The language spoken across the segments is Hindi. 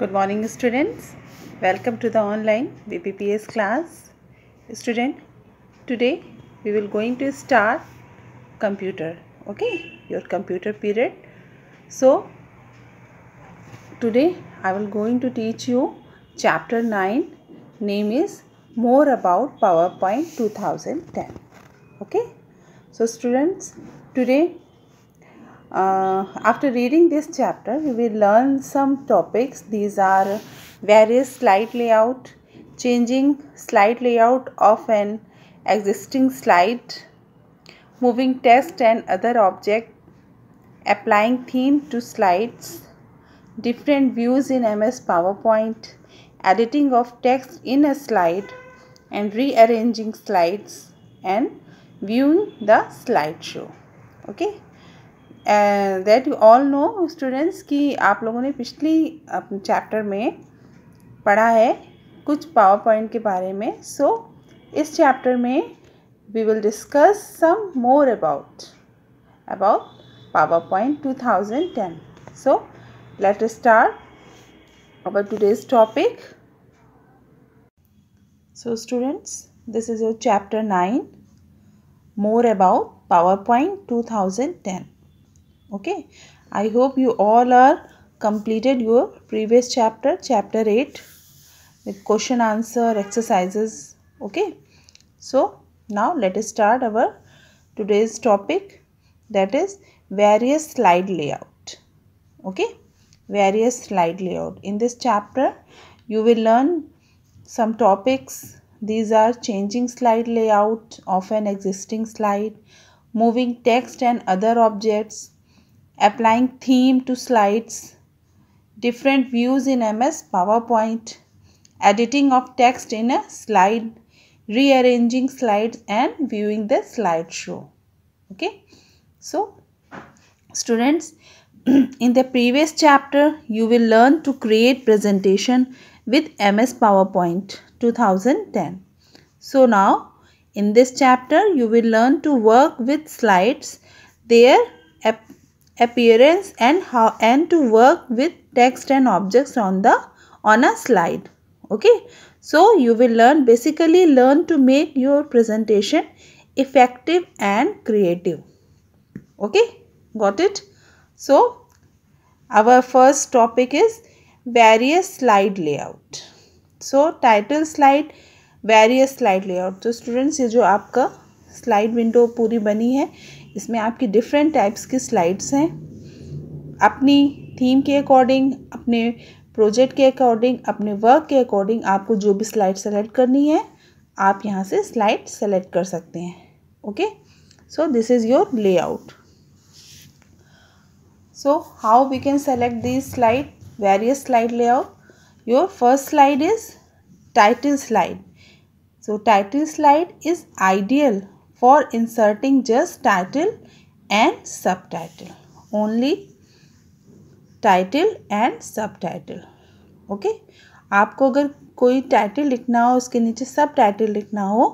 Good morning students. Welcome to the online BPPS class. Student, today we will going to start computer. Okay, your computer period. So, today I will going to teach you chapter 9. Name is More About PowerPoint 2010. Okay. So, students, today uh, after reading this chapter we will learn some topics these are various slide layout changing slide layout of an existing slide moving text and other object applying theme to slides different views in ms powerpoint editing of text in a slide and rearranging slides and viewing the slideshow okay that you all know students कि आप लोगों ने पिछली चैप्टर में पढ़ा है कुछ पावर पॉइंट के बारे में सो so, इस चैप्टर में we will discuss some more about about power point two thousand ten so let start about today's topic so students this is your chapter nine more about power point two thousand ten okay i hope you all are completed your previous chapter chapter 8 with question answer exercises okay so now let us start our today's topic that is various slide layout okay various slide layout in this chapter you will learn some topics these are changing slide layout of an existing slide moving text and other objects applying theme to slides, different views in MS PowerPoint, editing of text in a slide, rearranging slides and viewing the slideshow. Okay. So, students, in the previous chapter, you will learn to create presentation with MS PowerPoint 2010. So now, in this chapter, you will learn to work with slides, their appearance and how and to work with text and objects on the on a slide okay so you will learn basically learn to make your presentation effective and creative okay got it so our first topic is various slide layout so title slide various slide layout so, students, ye jo आपका slide window puri bani hai. इसमें आपकी डिफरेंट टाइप्स की स्लाइड्स हैं अपनी थीम के अकॉर्डिंग अपने प्रोजेक्ट के अकॉर्डिंग अपने वर्क के अकॉर्डिंग आपको जो भी स्लाइड सेलेक्ट करनी है आप यहाँ से स्लाइड सेलेक्ट कर सकते हैं okay so this is your layout how we can select this slide various slide layout your first slide is title slide so title slide is ideal for inserting just title and subtitle only title and subtitle okay आपको अगर कोई title लिखना हो उसके नीचे subtitle लिखना हो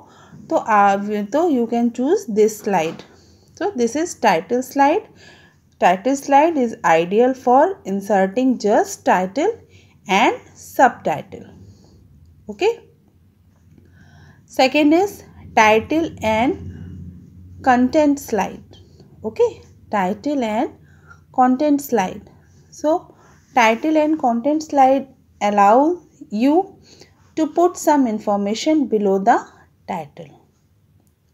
तो आप तो you can choose this slide so this is title slide title slide is ideal for inserting just title and subtitle okay second is title and content slide okay title and content slide so title and content slide allow you to put some information below the title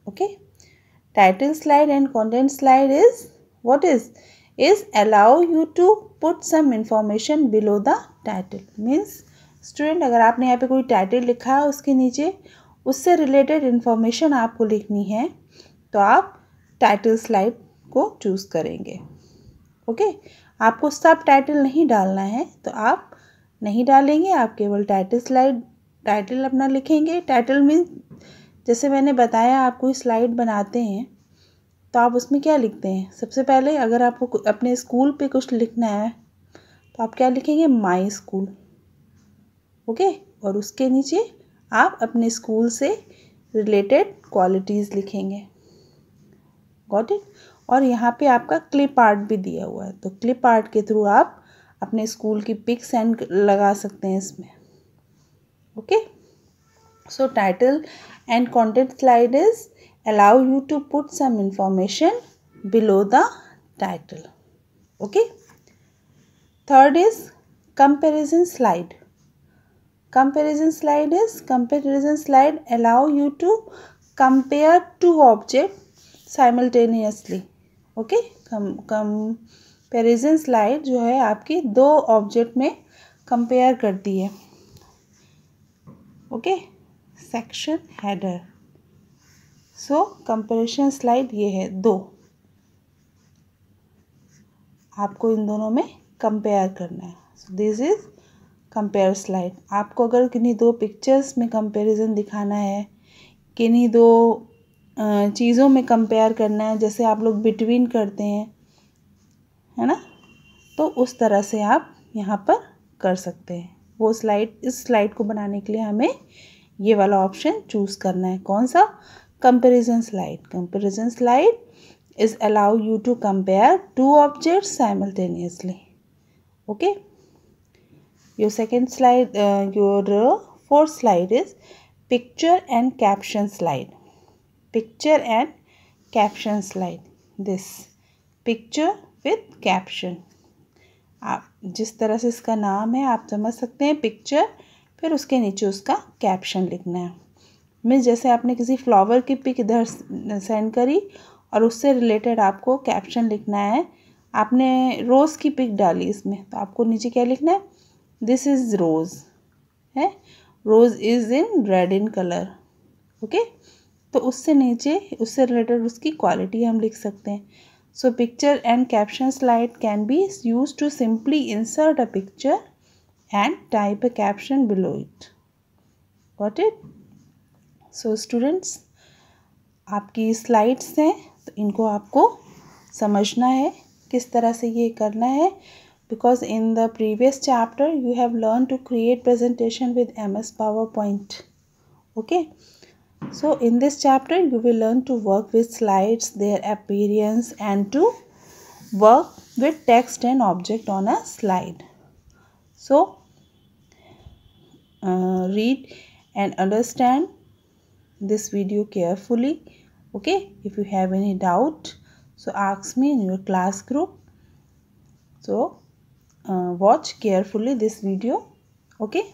okay title slide and content slide is what is is allow you to put some information below the title means student agar aapne yahan pe koi title likha hai uske niche usse related information aapko likhni hai तो आप टाइटल स्लाइड को चूज़ करेंगे ओके आपको सब टाइटल नहीं डालना है तो आप नहीं डालेंगे आप केवल टाइटल स्लाइड टाइटल अपना लिखेंगे टाइटल मीन जैसे मैंने बताया आप कोई स्लाइड बनाते हैं तो आप उसमें क्या लिखते हैं सबसे पहले अगर आपको अपने स्कूल पे कुछ लिखना है तो आप क्या लिखेंगे माई स्कूल ओके और उसके नीचे आप अपने स्कूल से रिलेटेड क्वालिटीज़ लिखेंगे गॉट इट और यहाँ पे आपका क्लिप आर्ट भी दिया हुआ है तो क्लिप आर्ट के थ्रू आप अपने स्कूल की पिक सेंड लगा सकते हैं इसमें okay so title and content slide is allow you to put some information below the title okay third is comparison slide comparison slide is comparison slide allow you to compare two object simultaneously okay come comparison slide जो है आपकी दो ऑब्जेक्ट में कंपेयर करती है okay section header so comparison slide ये है दो आपको इन दोनों में कंपेयर करना है so this is compare slide आपको अगर किन्हीं दो पिक्चर्स में कंपेरिजन दिखाना है किन्हीं दो चीज़ों में कंपेयर करना है जैसे आप लोग बिटवीन करते हैं है ना तो उस तरह से आप यहाँ पर कर सकते हैं वो स्लाइड इस स्लाइड को बनाने के लिए हमें ये वाला ऑप्शन चूज़ करना है कौन सा comparison slide comparison slide is allow you to compare two object simultaneously okay your second slide your fourth slide is picture and caption slide picture and caption slide this picture with caption आप जिस तरह से इसका नाम है आप समझ सकते हैं पिक्चर फिर उसके नीचे उसका कैप्शन लिखना है मीन्स जैसे आपने किसी फ्लावर की पिक इधर सेंड करी और उससे रिलेटेड आपको कैप्शन लिखना है आपने रोज़ की पिक डाली इसमें तो आपको नीचे क्या लिखना है दिस इज़ रोज़ है rose is in red in colour okay तो उससे नीचे उससे रिलेटेड उसकी क्वालिटी हम लिख सकते हैं so picture and caption slide can be use to simply insert a picture and type a caption below it what it so students आपकी स्लाइड्स हैं तो इनको आपको समझना है किस तरह से ये करना है because in the previous chapter you have learn to create presentation with M S power point okay So in this chapter you will learn to work with slides, their appearance and to work with text and object on a slide. So uh, read and understand this video carefully. Okay, if you have any doubt, so ask me in your class group. So uh, watch carefully this video. Okay.